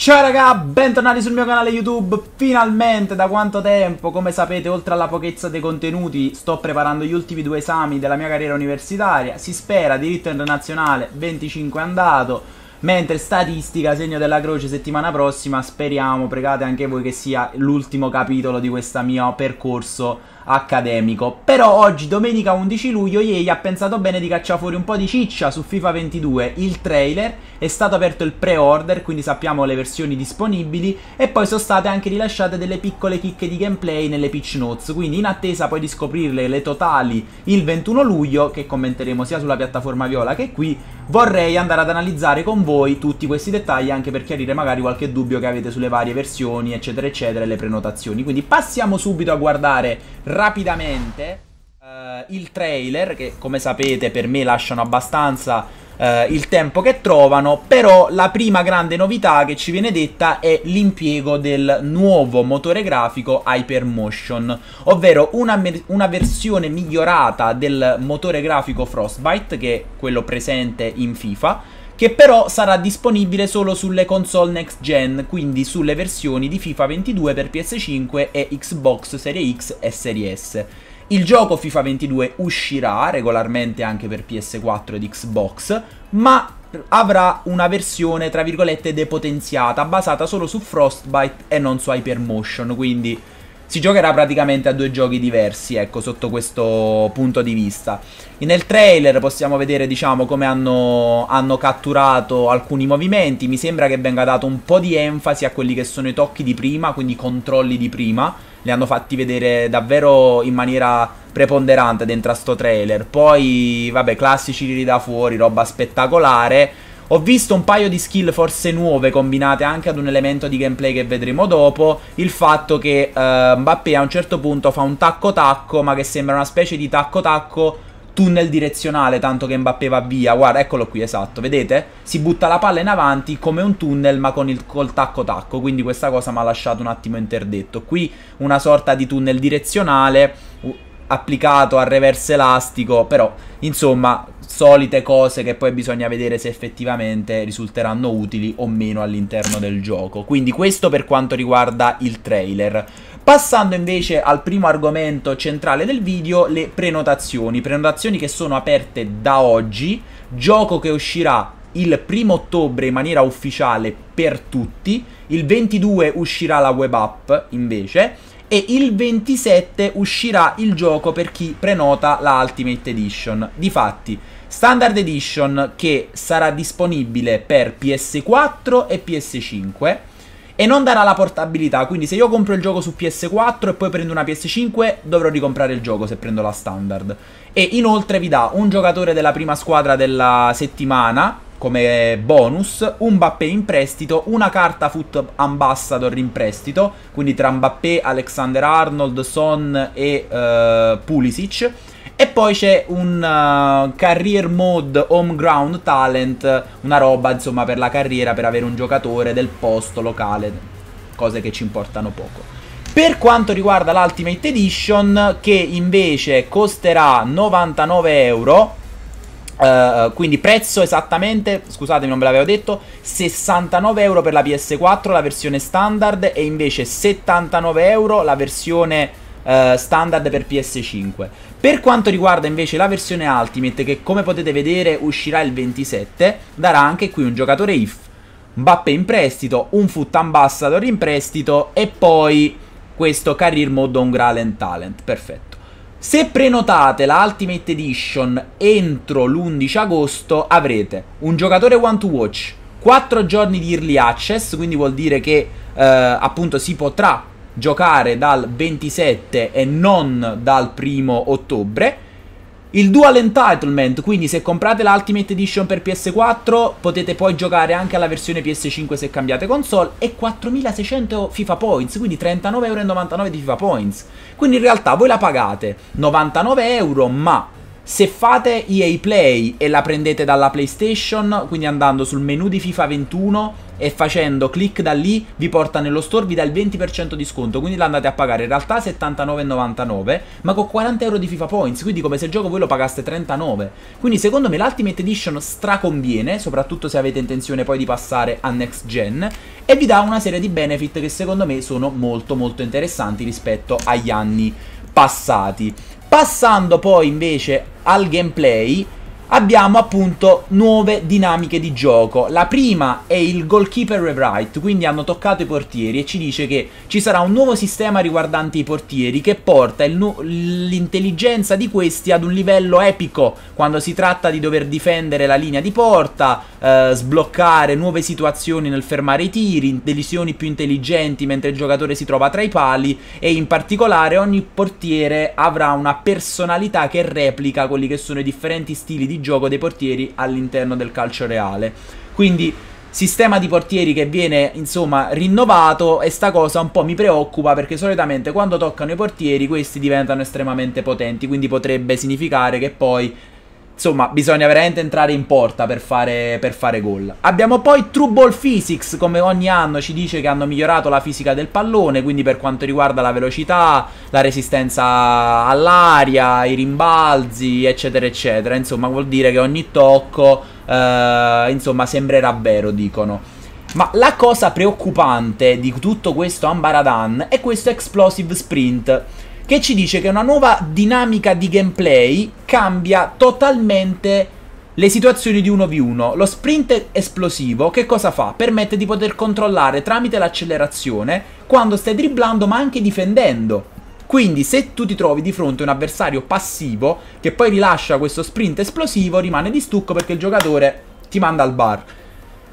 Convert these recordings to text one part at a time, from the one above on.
Ciao raga, bentornati sul mio canale YouTube, finalmente da quanto tempo, come sapete oltre alla pochezza dei contenuti sto preparando gli ultimi due esami della mia carriera universitaria, si spera diritto internazionale 25 andato, mentre statistica segno della croce settimana prossima, speriamo, pregate anche voi che sia l'ultimo capitolo di questo mio percorso accademico. Però oggi, domenica 11 luglio, EA ha pensato bene di cacciare fuori un po' di ciccia su FIFA 22, il trailer, è stato aperto il pre-order, quindi sappiamo le versioni disponibili, e poi sono state anche rilasciate delle piccole chicche di gameplay nelle pitch notes, quindi in attesa poi di scoprirle le totali il 21 luglio, che commenteremo sia sulla piattaforma viola che qui, vorrei andare ad analizzare con voi tutti questi dettagli anche per chiarire magari qualche dubbio che avete sulle varie versioni, eccetera, eccetera, e le prenotazioni. Quindi passiamo subito a guardare rapidamente uh, il trailer, che come sapete per me lasciano abbastanza uh, il tempo che trovano, però la prima grande novità che ci viene detta è l'impiego del nuovo motore grafico Hypermotion, ovvero una, una versione migliorata del motore grafico Frostbite, che è quello presente in FIFA, che però sarà disponibile solo sulle console next gen, quindi sulle versioni di FIFA 22 per PS5 e Xbox Series X e Series S. Il gioco FIFA 22 uscirà regolarmente anche per PS4 ed Xbox, ma avrà una versione tra virgolette depotenziata basata solo su Frostbite e non su Hypermotion, quindi si giocherà praticamente a due giochi diversi, ecco, sotto questo punto di vista. E nel trailer possiamo vedere, diciamo, come hanno, hanno, catturato alcuni movimenti. Mi sembra che venga dato un po' di enfasi a quelli che sono i tocchi di prima, quindi i controlli di prima. Li hanno fatti vedere davvero in maniera preponderante dentro a sto trailer. Poi, vabbè, classici li da fuori, roba spettacolare ho visto un paio di skill forse nuove combinate anche ad un elemento di gameplay che vedremo dopo, il fatto che eh, Mbappé a un certo punto fa un tacco tacco, ma che sembra una specie di tacco tacco tunnel direzionale, tanto che Mbappé va via. Guarda, eccolo qui, esatto, vedete? Si butta la palla in avanti come un tunnel, ma con il, col tacco-tacco, quindi questa cosa mi ha lasciato un attimo interdetto. Qui una sorta di tunnel direzionale applicato al reverse elastico, però, insomma solite cose che poi bisogna vedere se effettivamente risulteranno utili o meno all'interno del gioco. Quindi questo per quanto riguarda il trailer. Passando invece al primo argomento centrale del video, le prenotazioni. Prenotazioni che sono aperte da oggi, gioco che uscirà il primo ottobre in maniera ufficiale per tutti, il 22 uscirà la web app invece, e il 27 uscirà il gioco per chi prenota la Ultimate Edition. Difatti, Standard Edition che sarà disponibile per PS4 e PS5 e non darà la portabilità, quindi se io compro il gioco su PS4 e poi prendo una PS5 dovrò ricomprare il gioco se prendo la standard. E inoltre vi dà un giocatore della prima squadra della settimana come bonus, un Mbappé in prestito, una carta Foot Ambassador in prestito, quindi tra Mbappé, Alexander Arnold, Son e uh, Pulisic. E poi c'è un uh, career mode home ground talent, una roba insomma per la carriera, per avere un giocatore del posto locale, cose che ci importano poco. Per quanto riguarda l'Ultimate Edition, che invece costerà 99 euro, Uh, quindi prezzo esattamente, scusatemi non ve l'avevo detto, 69 euro per la PS4 la versione standard e invece 79 euro la versione uh, standard per PS5. Per quanto riguarda invece la versione Ultimate che come potete vedere uscirà il 27, darà anche qui un giocatore IF, Bappe in prestito, un Foot Ambassador in prestito e poi questo Career Mode on Gralen Talent, perfetto. Se prenotate la Ultimate Edition entro l'11 agosto avrete un giocatore one to watch, 4 giorni di early access, quindi vuol dire che eh, appunto si potrà giocare dal 27 e non dal primo ottobre il dual entitlement, quindi se comprate la Ultimate Edition per PS4 potete poi giocare anche alla versione PS5 se cambiate console e 4600 FIFA Points, quindi 39,99€ di FIFA Points. Quindi in realtà voi la pagate 99€ ma se fate EA Play e la prendete dalla PlayStation, quindi andando sul menu di FIFA 21 e facendo click da lì, vi porta nello store, vi dà il 20% di sconto, quindi la andate a pagare in realtà 79,99, ma con 40 euro di FIFA Points, quindi come se il gioco voi lo pagaste 39. Quindi secondo me l'Ultimate Edition straconviene, soprattutto se avete intenzione poi di passare a next gen, e vi dà una serie di benefit che secondo me sono molto molto interessanti rispetto agli anni passati. Passando poi invece al gameplay, abbiamo appunto nuove dinamiche di gioco. La prima è il goalkeeper rewrite, quindi hanno toccato i portieri e ci dice che ci sarà un nuovo sistema riguardante i portieri che porta l'intelligenza di questi ad un livello epico quando si tratta di dover difendere la linea di porta, eh, sbloccare nuove situazioni nel fermare i tiri, decisioni più intelligenti mentre il giocatore si trova tra i pali e in particolare ogni portiere avrà una personalità che replica quelli che sono i differenti stili di gioco dei portieri all'interno del calcio reale. Quindi sistema di portieri che viene insomma rinnovato e sta cosa un po' mi preoccupa perché solitamente quando toccano i portieri questi diventano estremamente potenti quindi potrebbe significare che poi Insomma, bisogna veramente entrare in porta per fare, per fare gol. Abbiamo poi True Ball Physics, come ogni anno ci dice che hanno migliorato la fisica del pallone, quindi per quanto riguarda la velocità, la resistenza all'aria, i rimbalzi, eccetera, eccetera. Insomma, vuol dire che ogni tocco, eh, insomma, sembrerà vero, dicono. Ma la cosa preoccupante di tutto questo Ambaradan è questo Explosive Sprint che ci dice che una nuova dinamica di gameplay cambia totalmente le situazioni di 1v1. Lo sprint esplosivo che cosa fa? Permette di poter controllare tramite l'accelerazione quando stai dribblando ma anche difendendo. Quindi se tu ti trovi di fronte a un avversario passivo che poi rilascia questo sprint esplosivo rimane di stucco perché il giocatore ti manda al bar.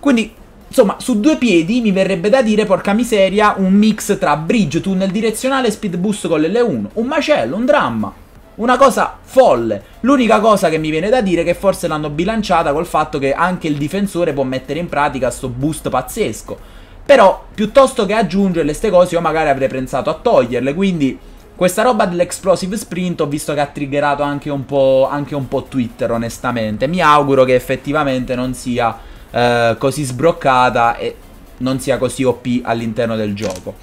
Quindi Insomma, su due piedi mi verrebbe da dire, porca miseria, un mix tra bridge, tunnel direzionale e speed boost con l'L1. Un macello, un dramma. Una cosa folle. L'unica cosa che mi viene da dire è che forse l'hanno bilanciata col fatto che anche il difensore può mettere in pratica sto boost pazzesco. Però, piuttosto che aggiungerle ste cose, io magari avrei pensato a toglierle, quindi... Questa roba dell'explosive sprint ho visto che ha triggerato anche un, anche un po' Twitter, onestamente. Mi auguro che effettivamente non sia eh, così sbroccata e non sia così OP all'interno del gioco.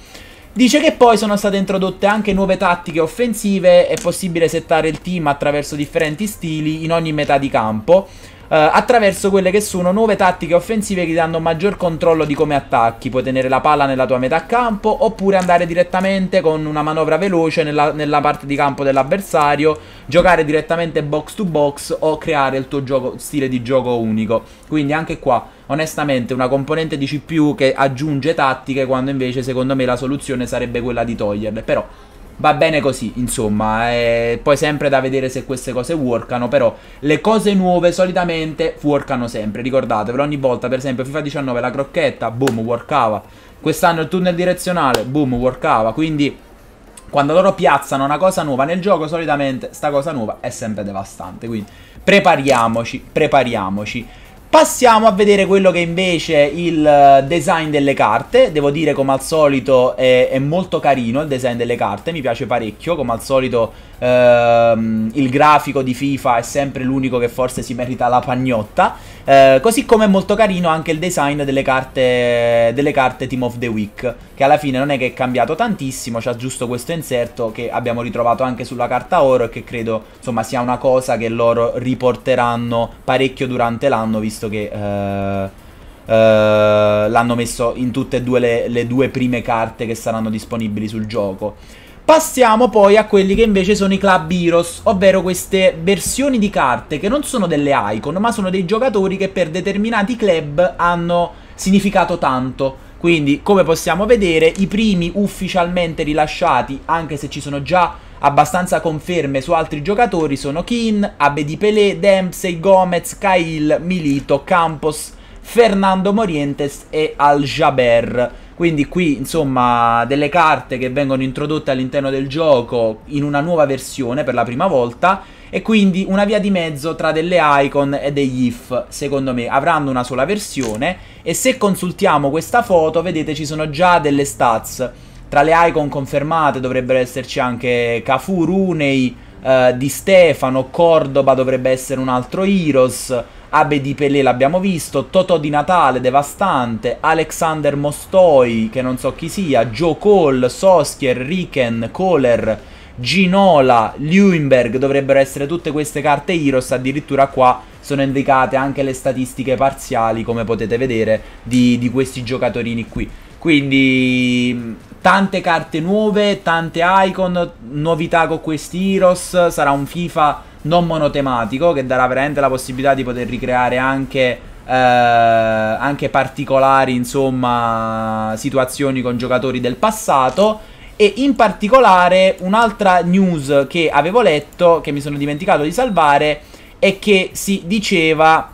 Dice che poi sono state introdotte anche nuove tattiche offensive, è possibile settare il team attraverso differenti stili in ogni metà di campo. Eh, attraverso quelle che sono nuove tattiche offensive che ti danno maggior controllo di come attacchi. Puoi tenere la palla nella tua metà campo oppure andare direttamente con una manovra veloce nella, nella parte di campo dell'avversario, giocare direttamente box to box o creare il tuo gioco, stile di gioco unico. Quindi anche qua, onestamente, una componente di CPU che aggiunge tattiche quando invece secondo me la soluzione sarebbe quella di toglierle. Però va bene così, insomma, è poi sempre da vedere se queste cose workano, però le cose nuove solitamente workano sempre, ricordatevelo, ogni volta per esempio FIFA 19 la crocchetta, boom, workava, quest'anno il tunnel direzionale, boom, workava, quindi... Quando loro piazzano una cosa nuova nel gioco, solitamente sta cosa nuova è sempre devastante. Quindi prepariamoci, prepariamoci. Passiamo a vedere quello che invece il eh, design delle carte, devo dire come al solito è, è molto carino il design delle carte, mi piace parecchio, come al solito ehm, il grafico di FIFA è sempre l'unico che forse si merita la pagnotta, eh, così come è molto carino anche il design delle carte, delle carte Team of the Week, che alla fine non è che è cambiato tantissimo, c'è giusto questo inserto che abbiamo ritrovato anche sulla carta oro e che credo insomma sia una cosa che loro riporteranno parecchio durante l'anno, visto visto che uh, uh, l'hanno messo in tutte e due le, le due prime carte che saranno disponibili sul gioco. Passiamo poi a quelli che invece sono i Club Heroes, ovvero queste versioni di carte che non sono delle icon, ma sono dei giocatori che per determinati club hanno significato tanto. Quindi, come possiamo vedere, i primi ufficialmente rilasciati, anche se ci sono già abbastanza conferme su altri giocatori sono Keane, Abedi Pelé, Dempsey, Gomez, Cahill, Milito, Campos, Fernando Morientes e Al-Jaber. Quindi qui insomma delle carte che vengono introdotte all'interno del gioco in una nuova versione per la prima volta e quindi una via di mezzo tra delle icon e degli if secondo me avranno una sola versione e se consultiamo questa foto vedete ci sono già delle stats tra le icon confermate dovrebbero esserci anche Cafu, Runei, eh, Di Stefano, Cordoba dovrebbe essere un altro Heroes, Abe di Pelé l'abbiamo visto, Totò di Natale, devastante, Alexander Mostoi, che non so chi sia, Joe Cole, Soskier, Riken, Kohler, Ginola, Luenberg, dovrebbero essere tutte queste carte Heroes, addirittura qua sono indicate anche le statistiche parziali, come potete vedere, di, di questi giocatori qui. Quindi tante carte nuove, tante icon, novità con questi Heroes, sarà un FIFA non monotematico che darà veramente la possibilità di poter ricreare anche, eh, anche particolari insomma, situazioni con giocatori del passato. E in particolare un'altra news che avevo letto, che mi sono dimenticato di salvare, è che si diceva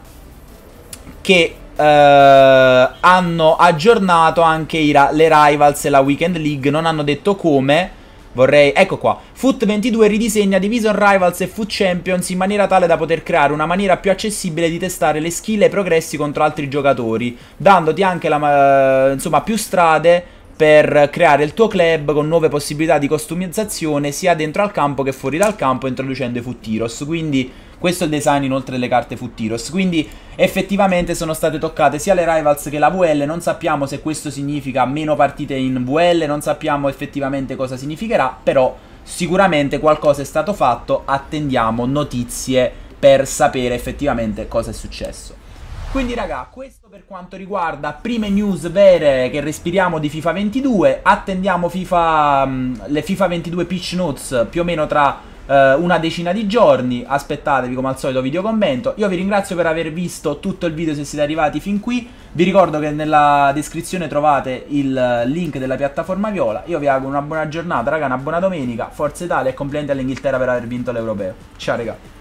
che eh, hanno aggiornato anche i, le Rivals e la Weekend League, non hanno detto come. Vorrei, ecco qua, Foot 22 ridisegna Division Rivals e Foot Champions in maniera tale da poter creare una maniera più accessibile di testare le skill e i progressi contro altri giocatori, dandoti anche la, insomma, più strade per creare il tuo club con nuove possibilità di costumizzazione sia dentro al campo che fuori dal campo introducendo i foot heroes quindi questo è il design inoltre delle carte Futiros. Quindi effettivamente sono state toccate sia le Rivals che la VL. Non sappiamo se questo significa meno partite in VL, non sappiamo effettivamente cosa significherà, però sicuramente qualcosa è stato fatto. Attendiamo notizie per sapere effettivamente cosa è successo. Quindi raga, questo per quanto riguarda prime news vere che respiriamo di FIFA 22, attendiamo FIFA, mm, le FIFA 22 pitch notes più o meno tra eh, una decina di giorni. Aspettatevi come al solito video commento. Io vi ringrazio per aver visto tutto il video se siete arrivati fin qui. Vi ricordo che nella descrizione trovate il link della piattaforma viola. Io vi auguro una buona giornata, raga, una buona domenica. Forza Italia e complimenti all'Inghilterra per aver vinto l'Europeo. Ciao, raga.